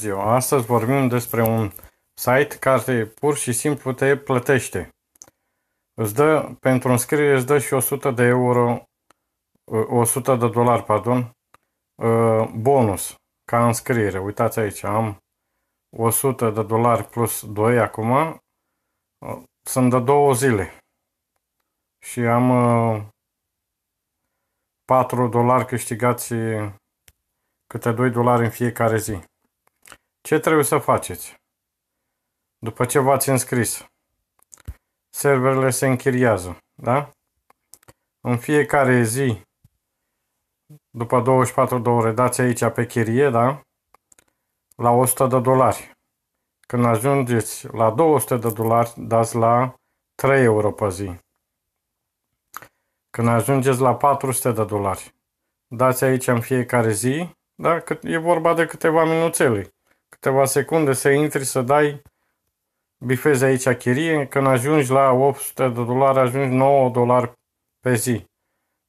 ziua! Astăzi vorbim despre un site care pur și simplu te plătește. Îți dă, pentru înscriere îți dă și 100 de euro, 100 ă, de dolari, pardon, ă, bonus ca înscriere. Uitați aici, am 100 de dolari plus 2 acum, ă, sunt de două zile și am 4 dolari câștigați câte 2 dolari în fiecare zi. Ce trebuie să faceți? După ce v-ați înscris, serverele se închiriază, da? În fiecare zi, după 24 de ore, dați aici pe chirie, da? La 100 de dolari. Când ajungeți la 200 de dolari, dați la 3 euro pe zi. Când ajungeți la 400 de dolari, dați aici în fiecare zi, da? Cât, e vorba de câteva minuțele câteva secunde să intri, să dai, bifezi aici chirie, când ajungi la 800 de dolari, ajungi 9 dolari pe zi.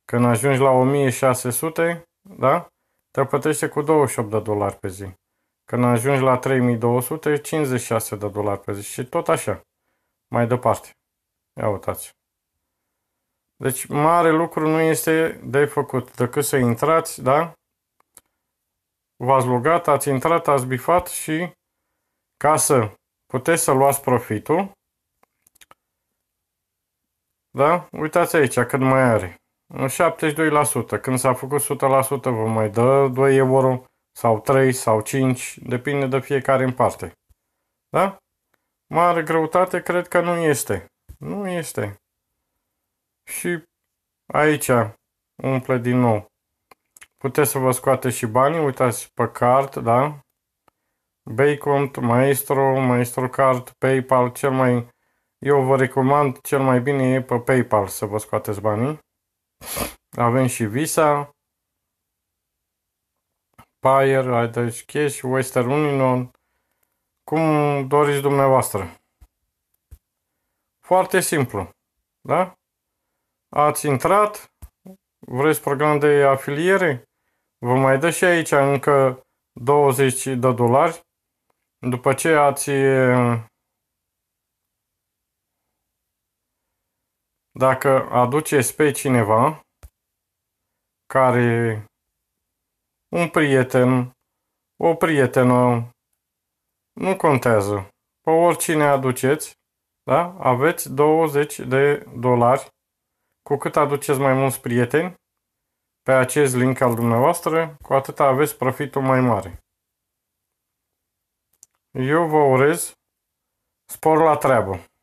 Când ajungi la 1600, da? Te plătește cu 28 de dolari pe zi. Când ajungi la 3200, 56 de dolari pe zi și tot așa. Mai departe. Ia uitați. Deci mare lucru nu este de făcut decât să intrați, da? v-ați rugat, ați intrat, ați bifat și ca să puteți să luați profitul, da? Uitați aici cât mai are. 72%. Când s-a făcut 100% vă mai dă 2 euro sau 3 sau 5, depinde de fiecare în parte. Da? Mare greutate cred că nu este. Nu este. Și aici umple din nou Puteți să vă scoateți și banii, uitați pe card, da? Baycont, Maestro, Maestro Card, PayPal, cel mai... Eu vă recomand, cel mai bine e pe PayPal să vă scoateți banii. Avem și Visa, Payer, Adage deci Cash, Western Union, cum doriți dumneavoastră. Foarte simplu, da? Ați intrat, vreți program de afiliere, Vă mai dă și aici încă 20 de dolari. După ce ați... Dacă aduceți pe cineva care un prieten, o prietenă, nu contează. Pe oricine aduceți, da? aveți 20 de dolari. Cu cât aduceți mai mulți prieteni, pe acest link al dumneavoastră, cu atât aveți profitul mai mare. Eu vă urez spor la treabă!